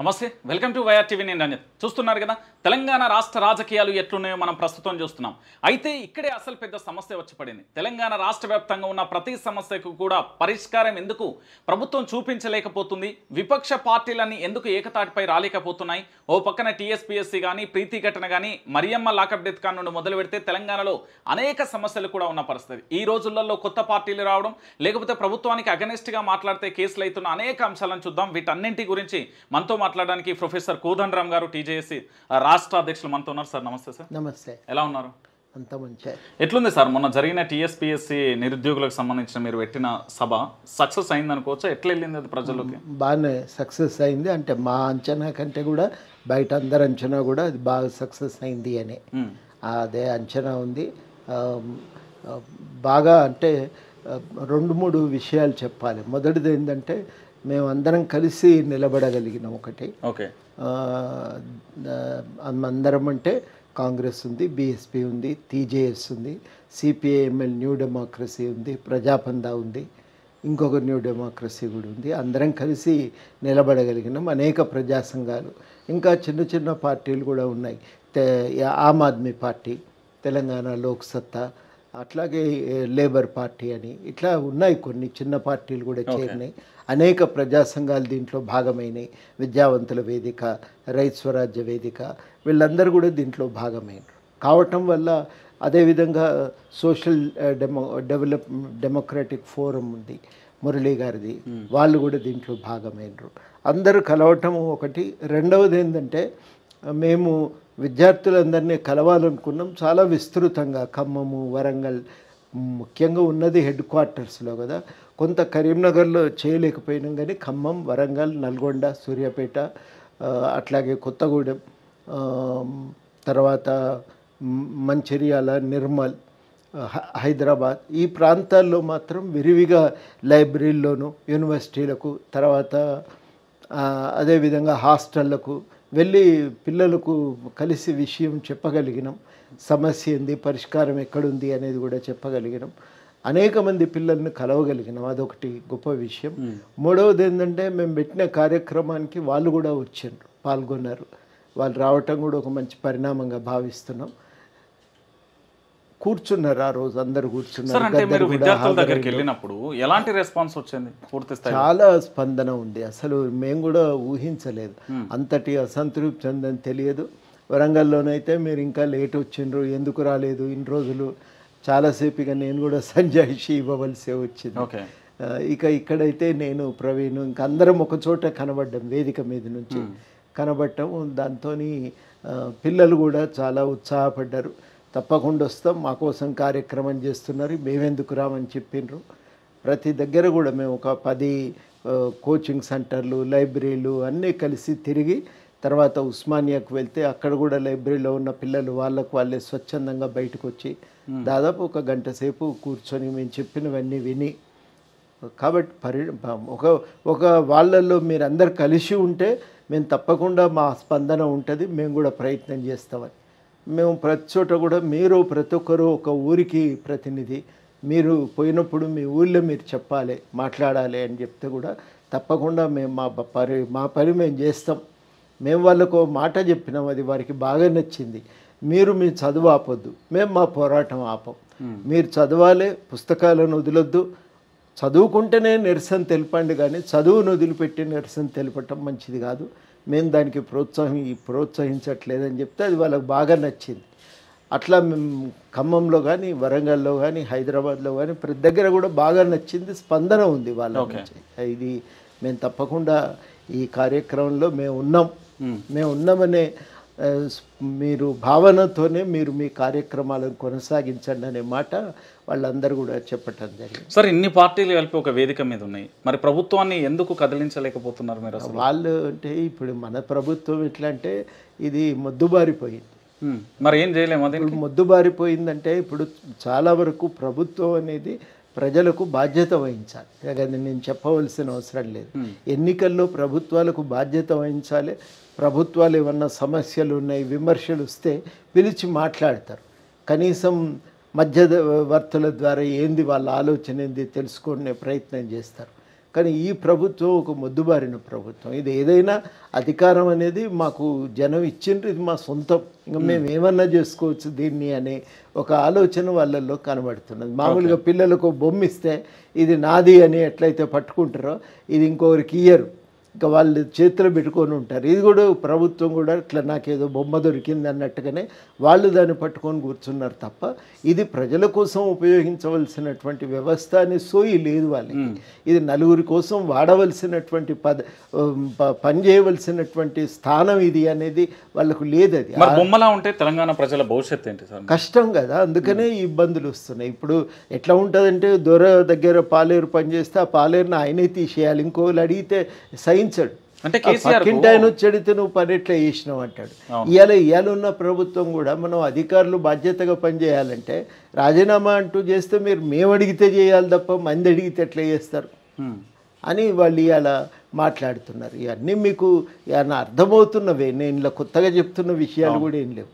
నమస్తే welcome to YR TV నేను రంజిత్ చూస్తున్నారు కదా తెలంగాణ రాష్ట్ర రాజకీయాలు ఎట్లున్నాయో మనం ప్రస్తుతం చూస్తున్నాం అయితే ఇక్కడే అసలు పెద్ద సమస్య వచ్చి పడింది తెలంగాణ రాష్ట్ర వ్యాప్తంగా ఉన్న ప్రతి సమస్యకు కూడా పరిష్కారం ఎందుకు ప్రభుత్వం చూపించలేకపోతుంది విపక్ష పార్టీలన్నీ ఎందుకు ఏకతాటిపై రాలేకపోతున్నాయి ఓ పక్కన టీఎస్పీఎస్సీ కానీ ప్రీతి ఘటన కానీ మరియమ్మ లాకప్ డెత్ కాన్ నుండి మొదలు పెడితే తెలంగాణలో అనేక సమస్యలు కూడా ఉన్న పరిస్థితి ఈ రోజులలో కొత్త పార్టీలు రావడం లేకపోతే ప్రభుత్వానికి అగనిస్ట్గా మాట్లాడితే కేసులు అవుతున్న అనేక అంశాలను చూద్దాం వీటన్నింటి గురించి మనతో మాట్లాడడానికి ప్రొఫెసర్ కోదండ్ రామ్ గారు టీజేఎస్సీ రాష్ట్ర అధ్యక్షులు మనతో ఉన్నారు సార్ నమస్తే సార్ నమస్తే ఎలా ఉన్నారు అంత మంచి ఎట్లుంది సార్ మొన్న జరిగిన టీఎస్పీఎస్సీ నిరుద్యోగులకు సంబంధించిన మీరు పెట్టిన సభ సక్సెస్ అయింది అనుకోవచ్చా ఎట్లా వెళ్ళింది అది ప్రజల్లోకి బాగానే సక్సెస్ అయింది అంటే మా అంచనా కంటే కూడా బయట అందరి అంచనా కూడా అది బాగా సక్సెస్ అయింది అని అదే అంచనా ఉంది బాగా అంటే రెండు మూడు విషయాలు చెప్పాలి మొదటిది ఏంటంటే మేమందరం కలిసి నిలబడగలిగిన ఒకటి ఓకే అందరం అంటే కాంగ్రెస్ ఉంది బీఎస్పీ ఉంది టీజేఎస్ ఉంది సిపిఐఎంఎల్ న్యూ డెమోక్రసీ ఉంది ప్రజాపందా ఉంది ఇంకొక న్యూ డెమోక్రసీ కూడా ఉంది అందరం కలిసి నిలబడగలిగినాం అనేక ప్రజా సంఘాలు ఇంకా చిన్న చిన్న పార్టీలు కూడా ఉన్నాయి ఆమ్ ఆద్మీ పార్టీ తెలంగాణ లోక్సత్తా అట్లాగే లేబర్ పార్టీ అని ఇట్లా ఉన్నాయి కొన్ని చిన్న పార్టీలు కూడా చేరినాయి అనేక ప్రజా సంఘాలు దీంట్లో భాగమైనవి విద్యావంతుల వేదిక రైతు స్వరాజ్య వేదిక వీళ్ళందరూ కూడా దీంట్లో భాగమైనరు కావటం వల్ల అదేవిధంగా social demo develop democratic forum ఉంది మురళీ గారిది వాళ్ళు కూడా దీంట్లో భాగమైనరు అందరూ కలవటం ఒకటి రెండవది ఏంటంటే మేము విద్యార్థులందరినీ కలవాలనుకున్నాం చాలా విస్తృతంగా ఖమ్మము వరంగల్ ముఖ్యంగా ఉన్నది హెడ్ క్వార్టర్స్లో కదా కొంత కరీంనగర్లో చేయలేకపోయినాం కానీ ఖమ్మం వరంగల్ నల్గొండ సూర్యాపేట అట్లాగే కొత్తగూడెం తర్వాత మంచిర్యాల నిర్మల్ హైదరాబాద్ ఈ ప్రాంతాల్లో మాత్రం విరివిగా లైబ్రరీల్లోనూ యూనివర్సిటీలకు తర్వాత అదేవిధంగా హాస్టళ్లకు వెళ్ళి పిల్లలకు కలిసి విషయం చెప్పగలిగినాం సమస్య ఏంది పరిష్కారం ఎక్కడుంది అనేది కూడా చెప్పగలిగినాం అనేక మంది పిల్లల్ని కలవగలిగినాం అదొకటి గొప్ప విషయం మూడవది ఏంటంటే మేము పెట్టిన కార్యక్రమానికి వాళ్ళు కూడా వచ్చారు పాల్గొన్నారు వాళ్ళు రావటం కూడా ఒక మంచి పరిణామంగా భావిస్తున్నాం కూర్చున్నారు ఆ రోజు అందరు కూర్చున్నారు దగ్గరికి వెళ్ళినప్పుడు ఎలాంటి రెస్పాన్స్ వచ్చింది పూర్తి చాలా స్పందన ఉంది అసలు మేము కూడా ఊహించలేదు అంతటి అసంతృప్తి చెందని తెలియదు వరంగల్లోనైతే మీరు ఇంకా లేట్ వచ్చిండ్రు ఎందుకు రాలేదు ఇన్ని రోజులు చాలాసేపు ఇక నేను కూడా సంజాయిషి ఇవ్వవలసి వచ్చింది ఇక ఇక్కడైతే నేను ప్రవీణ్ ఇంక అందరం ఒక చోట కనబడ్డం వేదిక మీద నుంచి కనబడటం దాంతో పిల్లలు కూడా చాలా ఉత్సాహపడ్డారు తప్పకుండా వస్తాం మా కోసం కార్యక్రమం చేస్తున్నారు మేమెందుకు రామని చెప్పిండ్రు ప్రతి దగ్గర కూడా మేము ఒక పది కోచింగ్ సెంటర్లు లైబ్రరీలు అన్నీ కలిసి తిరిగి తర్వాత ఉస్మానియాకు వెళ్తే అక్కడ కూడా లైబ్రరీలో ఉన్న పిల్లలు వాళ్ళకు వాళ్ళే స్వచ్ఛందంగా బయటకు వచ్చి దాదాపు ఒక గంట సేపు కూర్చొని మేము చెప్పినవన్నీ విని కాబట్టి పరి ఒక ఒక వాళ్ళల్లో మీరు అందరు కలిసి ఉంటే మేము తప్పకుండా మా స్పందన ఉంటుంది మేము కూడా ప్రయత్నం చేస్తామని మేము ప్రతి చోట కూడా మీరు ప్రతి ఒక్కరూ ఒక ఊరికి ప్రతినిధి మీరు పోయినప్పుడు మీ ఊళ్ళో మీరు చెప్పాలి మాట్లాడాలి అని చెప్తే కూడా తప్పకుండా మేము మా పరి మా పని మేము చేస్తాం మేము వాళ్ళకు మాట చెప్పినాం అది వారికి బాగా నచ్చింది మీరు మీ చదువు ఆపొద్దు మేము మా పోరాటం ఆపం మీరు చదవాలి పుస్తకాలను వదిలొద్దు చదువుకుంటేనే నిరసన తెలిపండి కానీ చదువును వదిలిపెట్టి నిరసన తెలిపటం మంచిది కాదు మేము దానికి ప్రోత్సాహం ప్రోత్సహించట్లేదని చెప్తే అది వాళ్ళకు బాగా నచ్చింది అట్లా ఖమ్మంలో కానీ వరంగల్లో కానీ హైదరాబాద్లో కానీ ప్రతి దగ్గర కూడా బాగా నచ్చింది స్పందన ఉంది వాళ్ళ ఇది మేము తప్పకుండా ఈ కార్యక్రమంలో మేము ఉన్నాం మేము ఉన్నామనే మీరు భావనతోనే మీరు మీ కార్యక్రమాలను కొనసాగించండి అనే మాట వాళ్ళందరూ కూడా చెప్పటం జరిగింది సార్ ఇన్ని పార్టీలు కలిపి ఒక వేదిక మీద ఉన్నాయి మరి ప్రభుత్వాన్ని ఎందుకు కదిలించలేకపోతున్నారు మీరు వాళ్ళు అంటే ఇప్పుడు మన ప్రభుత్వం ఎట్లా అంటే ఇది మొద్దుబారిపోయింది మరి ఏం చేయలేము అది మొద్దుబారిపోయిందంటే ఇప్పుడు చాలా వరకు ప్రభుత్వం అనేది ప్రజలకు బాధ్యత వహించాలి అది నేను చెప్పవలసిన అవసరం లేదు ఎన్నికల్లో ప్రభుత్వాలకు బాధ్యత వహించాలి ప్రభుత్వాలు ఏమన్నా సమస్యలు ఉన్నాయి విమర్శలు వస్తే పిలిచి మాట్లాడతారు కనీసం మధ్యవర్తుల ద్వారా ఏంది వాళ్ళ ఆలోచన ఏంది తెలుసుకునే ప్రయత్నం చేస్తారు కానీ ఈ ప్రభుత్వం ఒక మొద్దుబారిన ప్రభుత్వం ఇది ఏదైనా అధికారం అనేది మాకు జనం ఇచ్చిండ్రు ఇది మా సొంతం ఇంకా మేము ఏమన్నా చేసుకోవచ్చు దీన్ని అనే ఒక ఆలోచన వాళ్ళల్లో కనబడుతున్నది మామూలుగా పిల్లలకు బొమ్మిస్తే ఇది నాది అని ఎట్లయితే పట్టుకుంటారో ఇది ఇంకొకరికి ఇయ్యరు ఇంకా వాళ్ళు చేతిలో పెట్టుకొని ఉంటారు ఇది కూడా ప్రభుత్వం కూడా ఇట్లా నాకేదో బొమ్మ దొరికింది అన్నట్టుగానే వాళ్ళు దాన్ని పట్టుకొని కూర్చున్నారు తప్ప ఇది ప్రజల కోసం ఉపయోగించవలసినటువంటి వ్యవస్థ అనే సోయి లేదు వాళ్ళకి ఇది నలుగురి కోసం వాడవలసినటువంటి పద పని చేయవలసినటువంటి స్థానం ఇది అనేది వాళ్ళకు లేదు అది బొమ్మలా ఉంటే తెలంగాణ ప్రజల భవిష్యత్ ఏంటి కష్టం కదా అందుకనే ఇబ్బందులు వస్తున్నాయి ఇప్పుడు ఎట్లా ఉంటుందంటే దొర దగ్గర పాలేరు పనిచేస్తే ఆ పాలేరుని ఆయనే తీసేయాలి ఇంకోళ్ళు అడిగితే సై గ్రహించాడు అంటే చెడితే నువ్వు పని ఎట్లా చేసినావు అంటాడు ఇవాళ ఇవాళ ఉన్న ప్రభుత్వం కూడా మనం అధికారులు బాధ్యతగా పనిచేయాలంటే రాజీనామా అంటూ చేస్తే మీరు మేము అడిగితే చేయాలి తప్ప మంది అడిగితే ఎట్లా చేస్తారు అని వాళ్ళు ఇవాళ మాట్లాడుతున్నారు ఇవన్నీ మీకు అర్థమవుతున్నవే నేను ఇలా కొత్తగా చెప్తున్న విషయాలు కూడా ఏం లేవు